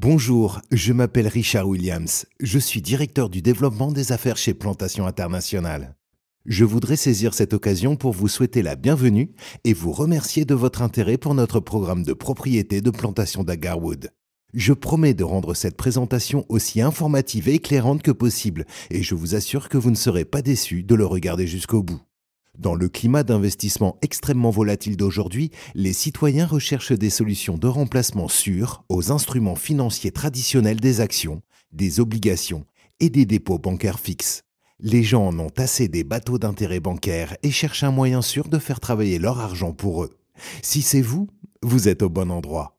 Bonjour, je m'appelle Richard Williams. Je suis directeur du développement des affaires chez Plantation International. Je voudrais saisir cette occasion pour vous souhaiter la bienvenue et vous remercier de votre intérêt pour notre programme de propriété de plantation d'Agarwood. Je promets de rendre cette présentation aussi informative et éclairante que possible et je vous assure que vous ne serez pas déçu de le regarder jusqu'au bout. Dans le climat d'investissement extrêmement volatile d'aujourd'hui, les citoyens recherchent des solutions de remplacement sûres aux instruments financiers traditionnels des actions, des obligations et des dépôts bancaires fixes. Les gens en ont assez des bateaux d'intérêt bancaire et cherchent un moyen sûr de faire travailler leur argent pour eux. Si c'est vous, vous êtes au bon endroit.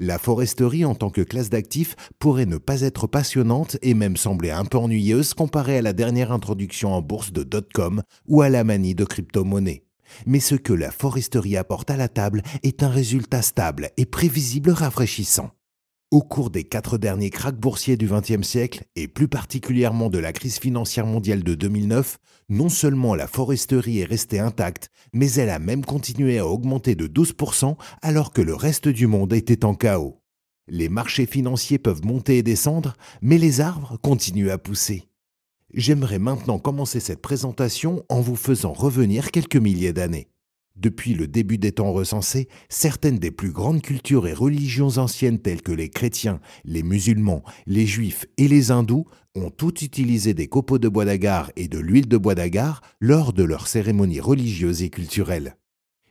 La foresterie en tant que classe d'actifs pourrait ne pas être passionnante et même sembler un peu ennuyeuse comparée à la dernière introduction en bourse de dot-com ou à la manie de crypto-monnaie. Mais ce que la foresterie apporte à la table est un résultat stable et prévisible rafraîchissant. Au cours des quatre derniers krachs boursiers du XXe siècle, et plus particulièrement de la crise financière mondiale de 2009, non seulement la foresterie est restée intacte, mais elle a même continué à augmenter de 12% alors que le reste du monde était en chaos. Les marchés financiers peuvent monter et descendre, mais les arbres continuent à pousser. J'aimerais maintenant commencer cette présentation en vous faisant revenir quelques milliers d'années. Depuis le début des temps recensés, certaines des plus grandes cultures et religions anciennes telles que les chrétiens, les musulmans, les juifs et les hindous ont toutes utilisé des copeaux de bois d'agar et de l'huile de bois d'agar lors de leurs cérémonies religieuses et culturelles.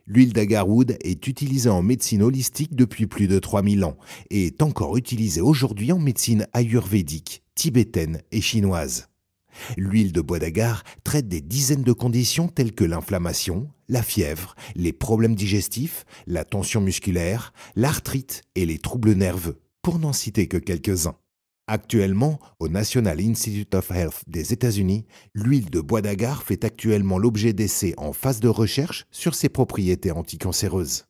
L'huile d'agarwood est utilisée en médecine holistique depuis plus de 3000 ans et est encore utilisée aujourd'hui en médecine ayurvédique, tibétaine et chinoise. L'huile de bois d'agar traite des dizaines de conditions telles que l'inflammation, la fièvre, les problèmes digestifs, la tension musculaire, l'arthrite et les troubles nerveux, pour n'en citer que quelques-uns. Actuellement, au National Institute of Health des États-Unis, l'huile de bois d'agar fait actuellement l'objet d'essais en phase de recherche sur ses propriétés anticancéreuses.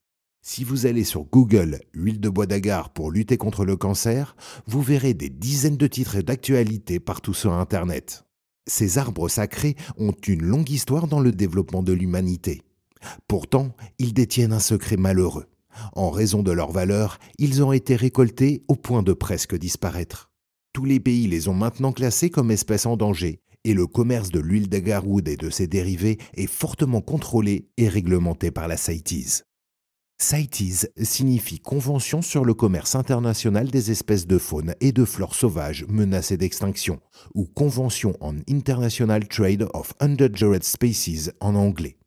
Si vous allez sur Google huile de bois d'agar pour lutter contre le cancer, vous verrez des dizaines de titres d'actualité partout sur Internet. Ces arbres sacrés ont une longue histoire dans le développement de l'humanité. Pourtant, ils détiennent un secret malheureux. En raison de leur valeur, ils ont été récoltés au point de presque disparaître. Tous les pays les ont maintenant classés comme espèces en danger, et le commerce de l'huile d'agarwood et de ses dérivés est fortement contrôlé et réglementé par la CITES. CITES signifie Convention sur le commerce international des espèces de faune et de flore sauvages menacées d'extinction, ou Convention on International Trade of Endangered Species en anglais.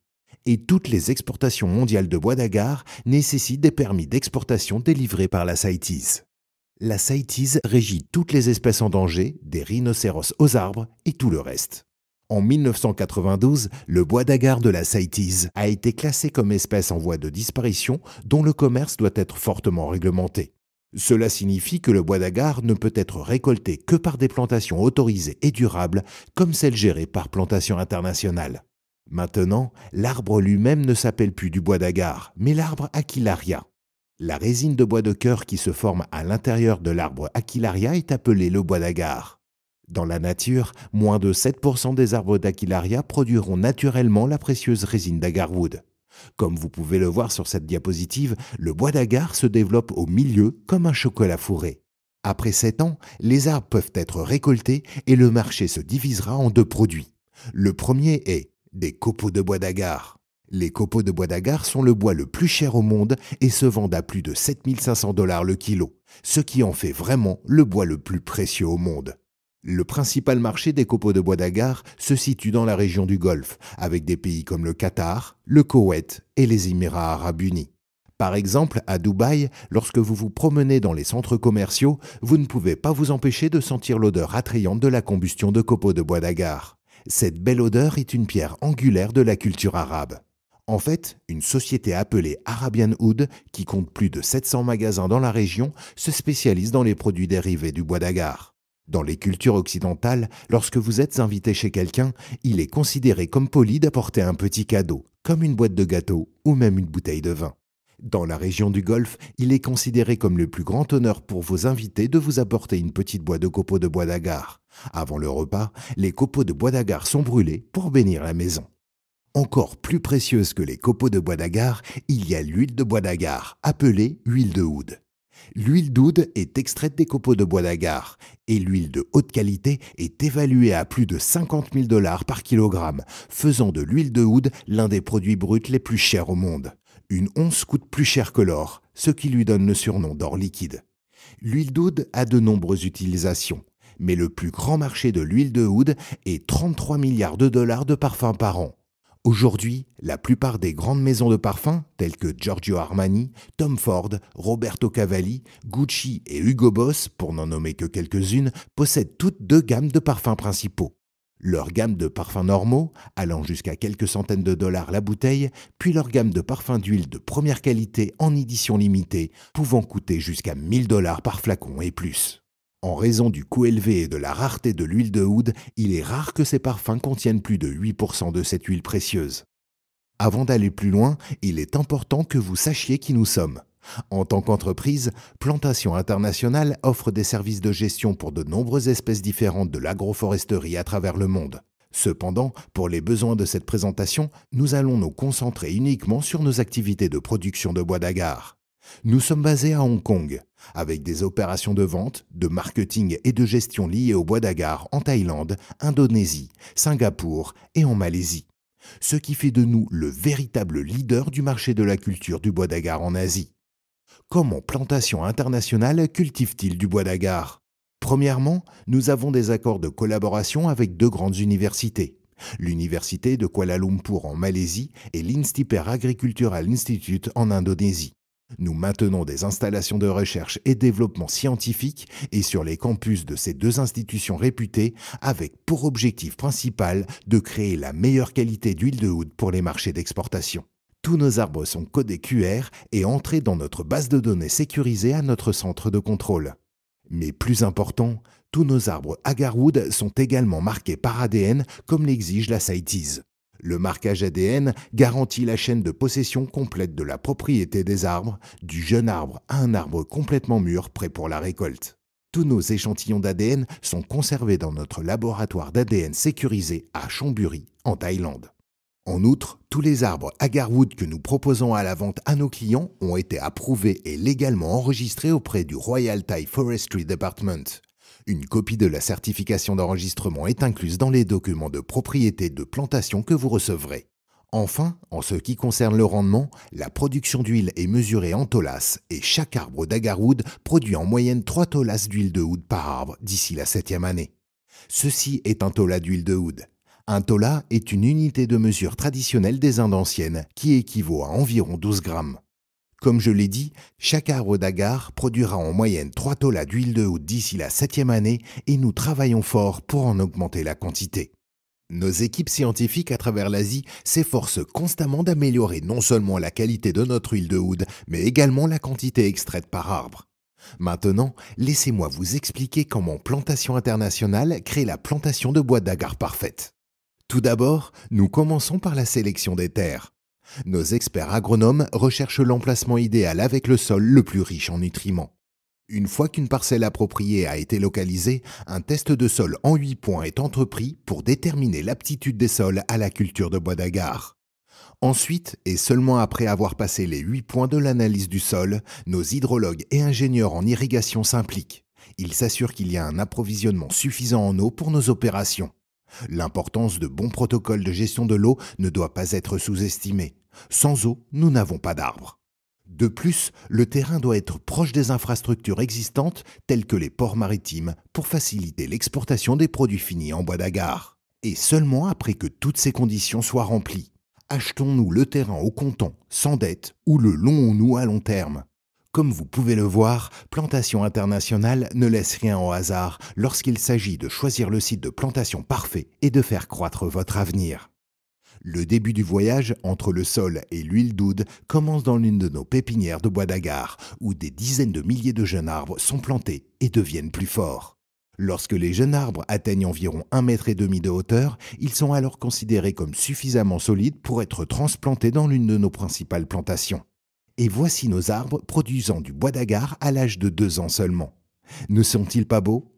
Et toutes les exportations mondiales de bois d'agar nécessitent des permis d'exportation délivrés par la CITES. La CITES régit toutes les espèces en danger, des rhinocéros aux arbres et tout le reste. En 1992, le bois d'agar de la Saïtise a été classé comme espèce en voie de disparition dont le commerce doit être fortement réglementé. Cela signifie que le bois d'agar ne peut être récolté que par des plantations autorisées et durables comme celles gérées par Plantation Internationale. Maintenant, l'arbre lui-même ne s'appelle plus du bois d'agar, mais l'arbre aquilaria. La résine de bois de cœur qui se forme à l'intérieur de l'arbre aquilaria est appelée le bois d'agar. Dans la nature, moins de 7% des arbres d'Aquilaria produiront naturellement la précieuse résine d'agarwood. Comme vous pouvez le voir sur cette diapositive, le bois d'agar se développe au milieu comme un chocolat fourré. Après 7 ans, les arbres peuvent être récoltés et le marché se divisera en deux produits. Le premier est des copeaux de bois d'agar. Les copeaux de bois d'agar sont le bois le plus cher au monde et se vendent à plus de 7500 dollars le kilo, ce qui en fait vraiment le bois le plus précieux au monde. Le principal marché des copeaux de bois d'agar se situe dans la région du Golfe, avec des pays comme le Qatar, le Koweït et les Émirats arabes unis. Par exemple, à Dubaï, lorsque vous vous promenez dans les centres commerciaux, vous ne pouvez pas vous empêcher de sentir l'odeur attrayante de la combustion de copeaux de bois d'agar. Cette belle odeur est une pierre angulaire de la culture arabe. En fait, une société appelée Arabian Hood, qui compte plus de 700 magasins dans la région, se spécialise dans les produits dérivés du bois d'agar. Dans les cultures occidentales, lorsque vous êtes invité chez quelqu'un, il est considéré comme poli d'apporter un petit cadeau, comme une boîte de gâteau ou même une bouteille de vin. Dans la région du Golfe, il est considéré comme le plus grand honneur pour vos invités de vous apporter une petite boîte de copeaux de bois d'agar. Avant le repas, les copeaux de bois d'agar sont brûlés pour bénir la maison. Encore plus précieuse que les copeaux de bois d'agar, il y a l'huile de bois d'agar, appelée huile de houde. L'huile d'oud est extraite des copeaux de bois d'agar et l'huile de haute qualité est évaluée à plus de 50 000 dollars par kilogramme, faisant de l'huile de houde l'un des produits bruts les plus chers au monde. Une once coûte plus cher que l'or, ce qui lui donne le surnom d'or liquide. L'huile d'oud a de nombreuses utilisations, mais le plus grand marché de l'huile de houde est 33 milliards de dollars de parfums par an. Aujourd'hui, la plupart des grandes maisons de parfums, telles que Giorgio Armani, Tom Ford, Roberto Cavalli, Gucci et Hugo Boss, pour n'en nommer que quelques-unes, possèdent toutes deux gammes de parfums principaux. Leur gamme de parfums normaux, allant jusqu'à quelques centaines de dollars la bouteille, puis leur gamme de parfums d'huile de première qualité en édition limitée, pouvant coûter jusqu'à 1000 dollars par flacon et plus. En raison du coût élevé et de la rareté de l'huile de houde, il est rare que ces parfums contiennent plus de 8% de cette huile précieuse. Avant d'aller plus loin, il est important que vous sachiez qui nous sommes. En tant qu'entreprise, Plantation Internationale offre des services de gestion pour de nombreuses espèces différentes de l'agroforesterie à travers le monde. Cependant, pour les besoins de cette présentation, nous allons nous concentrer uniquement sur nos activités de production de bois d'agar. Nous sommes basés à Hong Kong, avec des opérations de vente, de marketing et de gestion liées au bois d'agar en Thaïlande, Indonésie, Singapour et en Malaisie. Ce qui fait de nous le véritable leader du marché de la culture du bois d'agar en Asie. Comment Plantation Internationale cultive-t-il du bois d'agar Premièrement, nous avons des accords de collaboration avec deux grandes universités, l'Université de Kuala Lumpur en Malaisie et l'Instiper Agricultural Institute en Indonésie. Nous maintenons des installations de recherche et développement scientifique et sur les campus de ces deux institutions réputées avec pour objectif principal de créer la meilleure qualité d'huile de houde pour les marchés d'exportation. Tous nos arbres sont codés QR et entrés dans notre base de données sécurisée à notre centre de contrôle. Mais plus important, tous nos arbres agarwood sont également marqués par ADN comme l'exige la CITES. Le marquage ADN garantit la chaîne de possession complète de la propriété des arbres, du jeune arbre à un arbre complètement mûr prêt pour la récolte. Tous nos échantillons d'ADN sont conservés dans notre laboratoire d'ADN sécurisé à Chonburi, en Thaïlande. En outre, tous les arbres agarwood que nous proposons à la vente à nos clients ont été approuvés et légalement enregistrés auprès du Royal Thai Forestry Department, une copie de la certification d'enregistrement est incluse dans les documents de propriété de plantation que vous recevrez. Enfin, en ce qui concerne le rendement, la production d'huile est mesurée en tolas et chaque arbre d'agarwood produit en moyenne 3 tolas d'huile de houde par arbre d'ici la septième année. Ceci est un tola d'huile de houde. Un tola est une unité de mesure traditionnelle des Indes anciennes qui équivaut à environ 12 grammes. Comme je l'ai dit, chaque arbre d'agar produira en moyenne 3 tolas d'huile de houde d'ici la 7 année et nous travaillons fort pour en augmenter la quantité. Nos équipes scientifiques à travers l'Asie s'efforcent constamment d'améliorer non seulement la qualité de notre huile de houde, mais également la quantité extraite par arbre. Maintenant, laissez-moi vous expliquer comment Plantation Internationale crée la plantation de bois d'agar parfaite. Tout d'abord, nous commençons par la sélection des terres. Nos experts agronomes recherchent l'emplacement idéal avec le sol le plus riche en nutriments. Une fois qu'une parcelle appropriée a été localisée, un test de sol en 8 points est entrepris pour déterminer l'aptitude des sols à la culture de bois d'agar. Ensuite, et seulement après avoir passé les 8 points de l'analyse du sol, nos hydrologues et ingénieurs en irrigation s'impliquent. Ils s'assurent qu'il y a un approvisionnement suffisant en eau pour nos opérations. L'importance de bons protocoles de gestion de l'eau ne doit pas être sous-estimée. Sans eau, nous n'avons pas d'arbres. De plus, le terrain doit être proche des infrastructures existantes telles que les ports maritimes pour faciliter l'exportation des produits finis en bois d'agar. Et seulement après que toutes ces conditions soient remplies. Achetons-nous le terrain au comptant, sans dette, ou le long nous à long terme. Comme vous pouvez le voir, Plantation Internationale ne laisse rien au hasard lorsqu'il s'agit de choisir le site de plantation parfait et de faire croître votre avenir. Le début du voyage entre le sol et l'huile d'oude commence dans l'une de nos pépinières de bois d'agar, où des dizaines de milliers de jeunes arbres sont plantés et deviennent plus forts. Lorsque les jeunes arbres atteignent environ un mètre et demi de hauteur, ils sont alors considérés comme suffisamment solides pour être transplantés dans l'une de nos principales plantations. Et voici nos arbres produisant du bois d'agar à l'âge de 2 ans seulement. Ne sont-ils pas beaux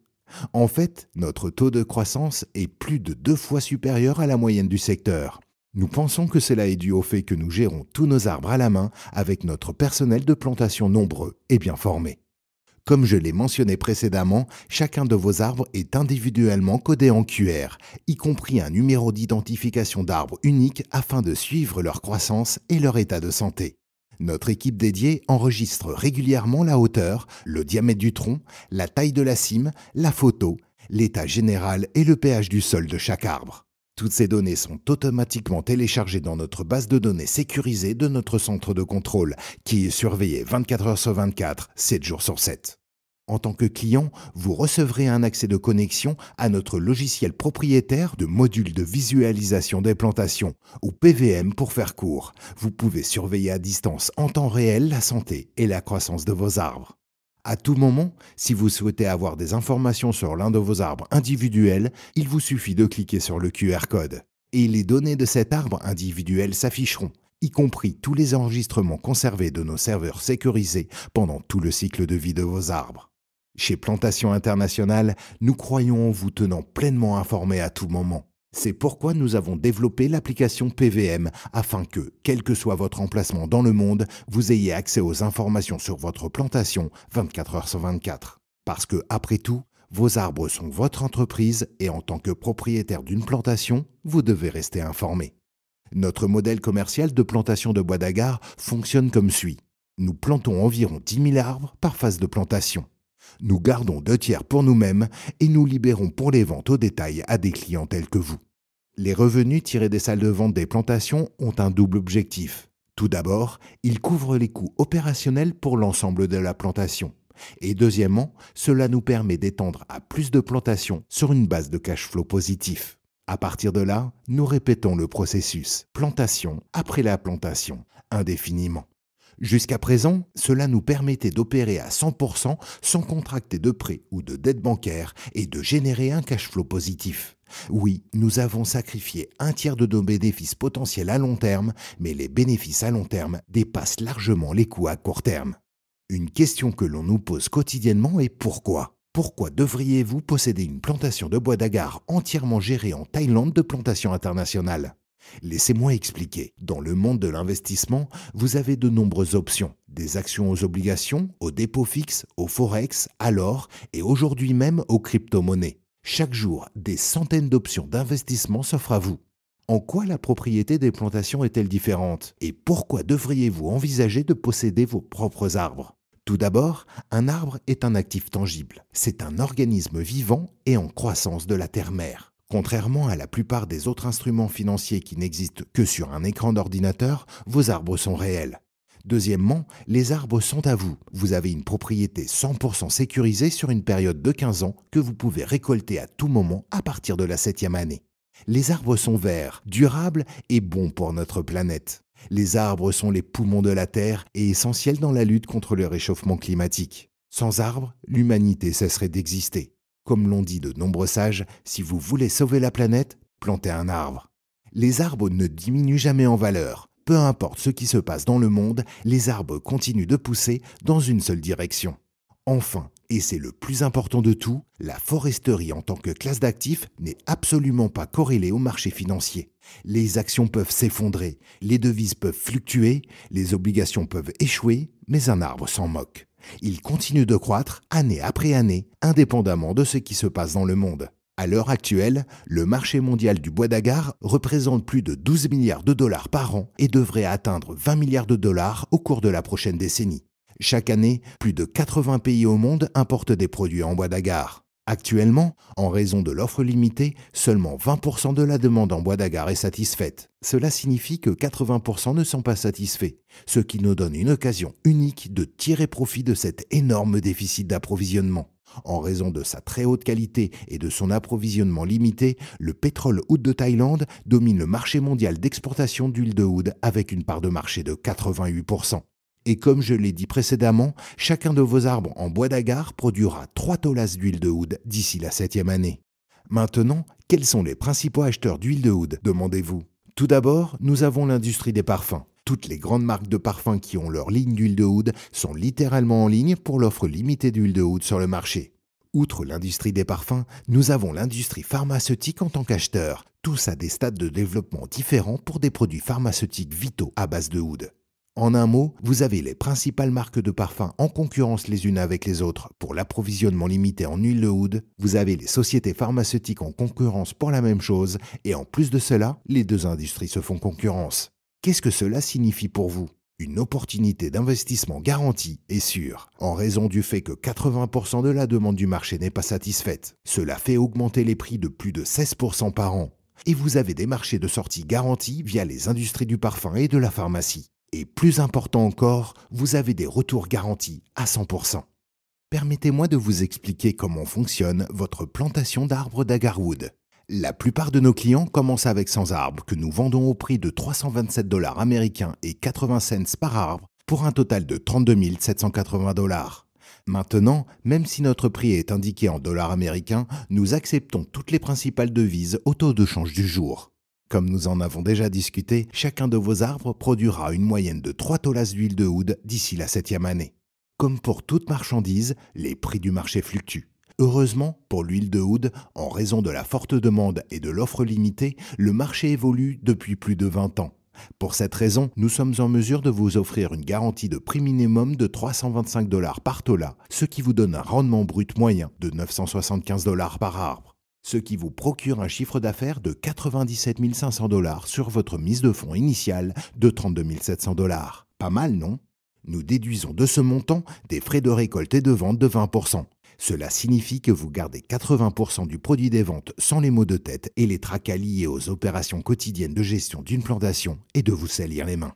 En fait, notre taux de croissance est plus de deux fois supérieur à la moyenne du secteur. Nous pensons que cela est dû au fait que nous gérons tous nos arbres à la main avec notre personnel de plantation nombreux et bien formé. Comme je l'ai mentionné précédemment, chacun de vos arbres est individuellement codé en QR, y compris un numéro d'identification d'arbres unique afin de suivre leur croissance et leur état de santé. Notre équipe dédiée enregistre régulièrement la hauteur, le diamètre du tronc, la taille de la cime, la photo, l'état général et le pH du sol de chaque arbre. Toutes ces données sont automatiquement téléchargées dans notre base de données sécurisée de notre centre de contrôle, qui est surveillé 24 heures sur 24, 7 jours sur 7. En tant que client, vous recevrez un accès de connexion à notre logiciel propriétaire de module de visualisation des plantations, ou PVM pour faire court. Vous pouvez surveiller à distance en temps réel la santé et la croissance de vos arbres. À tout moment, si vous souhaitez avoir des informations sur l'un de vos arbres individuels, il vous suffit de cliquer sur le QR code. Et les données de cet arbre individuel s'afficheront, y compris tous les enregistrements conservés de nos serveurs sécurisés pendant tout le cycle de vie de vos arbres. Chez Plantation International, nous croyons en vous tenant pleinement informés à tout moment. C'est pourquoi nous avons développé l'application PVM afin que, quel que soit votre emplacement dans le monde, vous ayez accès aux informations sur votre plantation 24 h sur 24. Parce que, après tout, vos arbres sont votre entreprise et en tant que propriétaire d'une plantation, vous devez rester informé. Notre modèle commercial de plantation de bois d'agar fonctionne comme suit. Nous plantons environ 10 000 arbres par phase de plantation. Nous gardons deux tiers pour nous-mêmes et nous libérons pour les ventes au détail à des clients tels que vous. Les revenus tirés des salles de vente des plantations ont un double objectif. Tout d'abord, ils couvrent les coûts opérationnels pour l'ensemble de la plantation. Et deuxièmement, cela nous permet d'étendre à plus de plantations sur une base de cash flow positif. À partir de là, nous répétons le processus plantation après la plantation indéfiniment. Jusqu'à présent, cela nous permettait d'opérer à 100% sans contracter de prêts ou de dettes bancaires et de générer un cash flow positif. Oui, nous avons sacrifié un tiers de nos bénéfices potentiels à long terme, mais les bénéfices à long terme dépassent largement les coûts à court terme. Une question que l'on nous pose quotidiennement est pourquoi Pourquoi devriez-vous posséder une plantation de bois d'agar entièrement gérée en Thaïlande de plantation internationale Laissez-moi expliquer. Dans le monde de l'investissement, vous avez de nombreuses options. Des actions aux obligations, aux dépôts fixes, au forex, à l'or et aujourd'hui même aux crypto-monnaies. Chaque jour, des centaines d'options d'investissement s'offrent à vous. En quoi la propriété des plantations est-elle différente Et pourquoi devriez-vous envisager de posséder vos propres arbres Tout d'abord, un arbre est un actif tangible. C'est un organisme vivant et en croissance de la terre-mère. Contrairement à la plupart des autres instruments financiers qui n'existent que sur un écran d'ordinateur, vos arbres sont réels. Deuxièmement, les arbres sont à vous. Vous avez une propriété 100% sécurisée sur une période de 15 ans que vous pouvez récolter à tout moment à partir de la 7e année. Les arbres sont verts, durables et bons pour notre planète. Les arbres sont les poumons de la Terre et essentiels dans la lutte contre le réchauffement climatique. Sans arbres, l'humanité cesserait d'exister. Comme l'ont dit de nombreux sages, si vous voulez sauver la planète, plantez un arbre. Les arbres ne diminuent jamais en valeur. Peu importe ce qui se passe dans le monde, les arbres continuent de pousser dans une seule direction. Enfin, et c'est le plus important de tout, la foresterie en tant que classe d'actifs n'est absolument pas corrélée au marché financier. Les actions peuvent s'effondrer, les devises peuvent fluctuer, les obligations peuvent échouer, mais un arbre s'en moque. Il continue de croître année après année, indépendamment de ce qui se passe dans le monde. À l'heure actuelle, le marché mondial du bois d'agar représente plus de 12 milliards de dollars par an et devrait atteindre 20 milliards de dollars au cours de la prochaine décennie. Chaque année, plus de 80 pays au monde importent des produits en bois d'agar. Actuellement, en raison de l'offre limitée, seulement 20% de la demande en bois d'agar est satisfaite. Cela signifie que 80% ne sont pas satisfaits, ce qui nous donne une occasion unique de tirer profit de cet énorme déficit d'approvisionnement. En raison de sa très haute qualité et de son approvisionnement limité, le pétrole oud de Thaïlande domine le marché mondial d'exportation d'huile de houde avec une part de marché de 88%. Et comme je l'ai dit précédemment, chacun de vos arbres en bois d'agar produira 3 tolas d'huile de houde d'ici la septième année. Maintenant, quels sont les principaux acheteurs d'huile de houde, demandez-vous Tout d'abord, nous avons l'industrie des parfums. Toutes les grandes marques de parfums qui ont leur ligne d'huile de houde sont littéralement en ligne pour l'offre limitée d'huile de houde sur le marché. Outre l'industrie des parfums, nous avons l'industrie pharmaceutique en tant qu'acheteur, tous à des stades de développement différents pour des produits pharmaceutiques vitaux à base de houde. En un mot, vous avez les principales marques de parfums en concurrence les unes avec les autres pour l'approvisionnement limité en huile de houde, vous avez les sociétés pharmaceutiques en concurrence pour la même chose, et en plus de cela, les deux industries se font concurrence. Qu'est-ce que cela signifie pour vous une opportunité d'investissement garantie et sûre, en raison du fait que 80% de la demande du marché n'est pas satisfaite. Cela fait augmenter les prix de plus de 16% par an. Et vous avez des marchés de sortie garantis via les industries du parfum et de la pharmacie. Et plus important encore, vous avez des retours garantis à 100%. Permettez-moi de vous expliquer comment fonctionne votre plantation d'arbres d'agarwood. La plupart de nos clients commencent avec 100 arbres que nous vendons au prix de 327 dollars américains et 80 cents par arbre pour un total de 32 780 dollars. Maintenant, même si notre prix est indiqué en dollars américains, nous acceptons toutes les principales devises au taux de change du jour. Comme nous en avons déjà discuté, chacun de vos arbres produira une moyenne de 3 tolas d'huile de houde d'ici la septième année. Comme pour toute marchandise, les prix du marché fluctuent. Heureusement, pour l'huile de houde, en raison de la forte demande et de l'offre limitée, le marché évolue depuis plus de 20 ans. Pour cette raison, nous sommes en mesure de vous offrir une garantie de prix minimum de 325 dollars par tola, ce qui vous donne un rendement brut moyen de 975 dollars par arbre ce qui vous procure un chiffre d'affaires de 97 500 dollars sur votre mise de fonds initiale de 32 700 dollars. Pas mal, non Nous déduisons de ce montant des frais de récolte et de vente de 20%. Cela signifie que vous gardez 80% du produit des ventes sans les maux de tête et les tracas liés aux opérations quotidiennes de gestion d'une plantation et de vous salir les mains.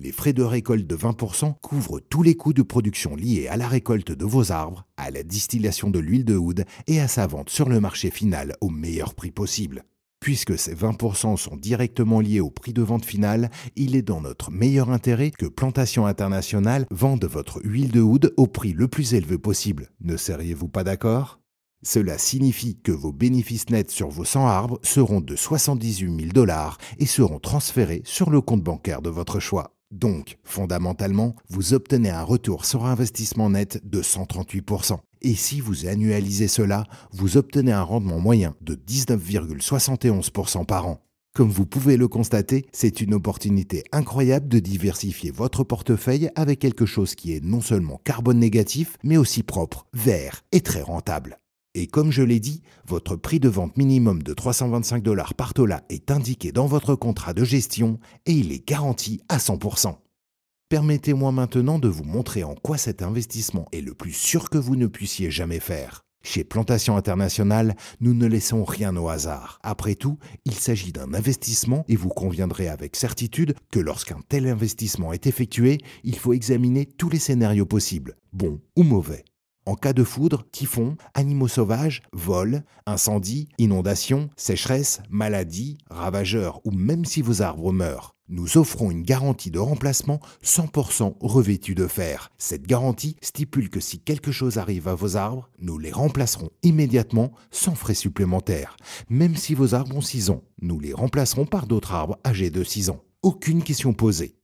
Les frais de récolte de 20% couvrent tous les coûts de production liés à la récolte de vos arbres, à la distillation de l'huile de houde et à sa vente sur le marché final au meilleur prix possible. Puisque ces 20% sont directement liés au prix de vente final, il est dans notre meilleur intérêt que Plantation Internationale vende votre huile de houde au prix le plus élevé possible. Ne seriez-vous pas d'accord Cela signifie que vos bénéfices nets sur vos 100 arbres seront de 78 000 dollars et seront transférés sur le compte bancaire de votre choix. Donc, fondamentalement, vous obtenez un retour sur investissement net de 138%. Et si vous annualisez cela, vous obtenez un rendement moyen de 19,71% par an. Comme vous pouvez le constater, c'est une opportunité incroyable de diversifier votre portefeuille avec quelque chose qui est non seulement carbone négatif, mais aussi propre, vert et très rentable. Et comme je l'ai dit, votre prix de vente minimum de 325 dollars par Tola est indiqué dans votre contrat de gestion et il est garanti à 100%. Permettez-moi maintenant de vous montrer en quoi cet investissement est le plus sûr que vous ne puissiez jamais faire. Chez Plantation International, nous ne laissons rien au hasard. Après tout, il s'agit d'un investissement et vous conviendrez avec certitude que lorsqu'un tel investissement est effectué, il faut examiner tous les scénarios possibles, bons ou mauvais en cas de foudre, typhon, animaux sauvages, vol, incendie, inondation, sécheresse, maladie, ravageurs ou même si vos arbres meurent. Nous offrons une garantie de remplacement 100% revêtue de fer. Cette garantie stipule que si quelque chose arrive à vos arbres, nous les remplacerons immédiatement sans frais supplémentaires. Même si vos arbres ont 6 ans, nous les remplacerons par d'autres arbres âgés de 6 ans. Aucune question posée.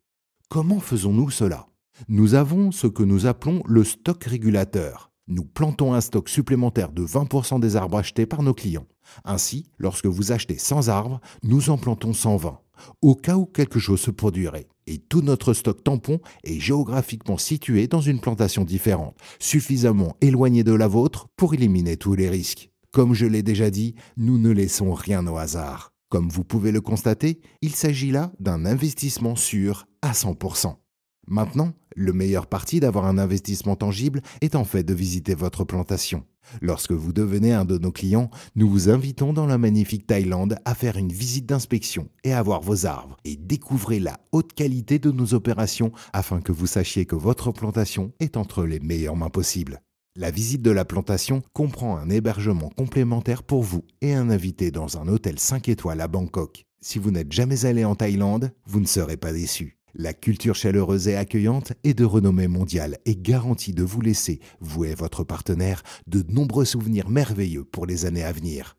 Comment faisons-nous cela Nous avons ce que nous appelons le stock régulateur. Nous plantons un stock supplémentaire de 20% des arbres achetés par nos clients. Ainsi, lorsque vous achetez 100 arbres, nous en plantons 120, au cas où quelque chose se produirait. Et tout notre stock tampon est géographiquement situé dans une plantation différente, suffisamment éloignée de la vôtre pour éliminer tous les risques. Comme je l'ai déjà dit, nous ne laissons rien au hasard. Comme vous pouvez le constater, il s'agit là d'un investissement sûr à 100%. Maintenant, le meilleur parti d'avoir un investissement tangible est en fait de visiter votre plantation. Lorsque vous devenez un de nos clients, nous vous invitons dans la magnifique Thaïlande à faire une visite d'inspection et à voir vos arbres et découvrez la haute qualité de nos opérations afin que vous sachiez que votre plantation est entre les meilleures mains possibles. La visite de la plantation comprend un hébergement complémentaire pour vous et un invité dans un hôtel 5 étoiles à Bangkok. Si vous n'êtes jamais allé en Thaïlande, vous ne serez pas déçu. La culture chaleureuse et accueillante est de renommée mondiale et garantie de vous laisser, vous et votre partenaire, de nombreux souvenirs merveilleux pour les années à venir.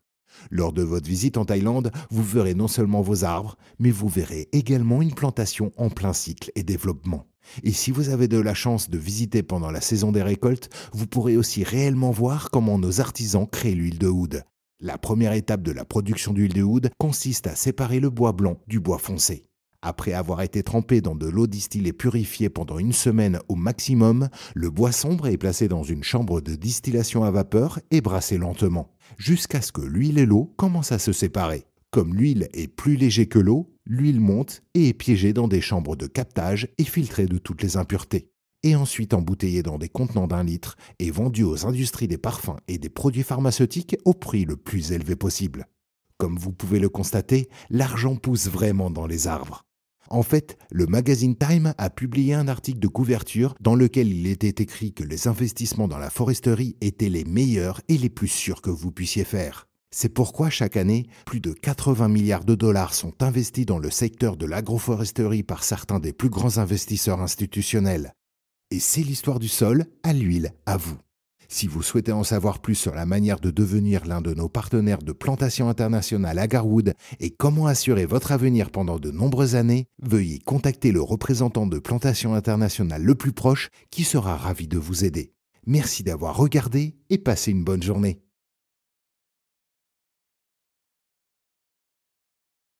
Lors de votre visite en Thaïlande, vous verrez non seulement vos arbres, mais vous verrez également une plantation en plein cycle et développement. Et si vous avez de la chance de visiter pendant la saison des récoltes, vous pourrez aussi réellement voir comment nos artisans créent l'huile de houde. La première étape de la production d'huile de houde consiste à séparer le bois blanc du bois foncé. Après avoir été trempé dans de l'eau distillée purifiée pendant une semaine au maximum, le bois sombre est placé dans une chambre de distillation à vapeur et brassé lentement, jusqu'à ce que l'huile et l'eau commencent à se séparer. Comme l'huile est plus léger que l'eau, l'huile monte et est piégée dans des chambres de captage et filtrée de toutes les impuretés, et ensuite embouteillée dans des contenants d'un litre et vendue aux industries des parfums et des produits pharmaceutiques au prix le plus élevé possible. Comme vous pouvez le constater, l'argent pousse vraiment dans les arbres. En fait, le magazine Time a publié un article de couverture dans lequel il était écrit que les investissements dans la foresterie étaient les meilleurs et les plus sûrs que vous puissiez faire. C'est pourquoi chaque année, plus de 80 milliards de dollars sont investis dans le secteur de l'agroforesterie par certains des plus grands investisseurs institutionnels. Et c'est l'histoire du sol à l'huile, à vous. Si vous souhaitez en savoir plus sur la manière de devenir l'un de nos partenaires de plantation internationale Garwood et comment assurer votre avenir pendant de nombreuses années, veuillez contacter le représentant de plantation internationale le plus proche qui sera ravi de vous aider. Merci d'avoir regardé et passez une bonne journée.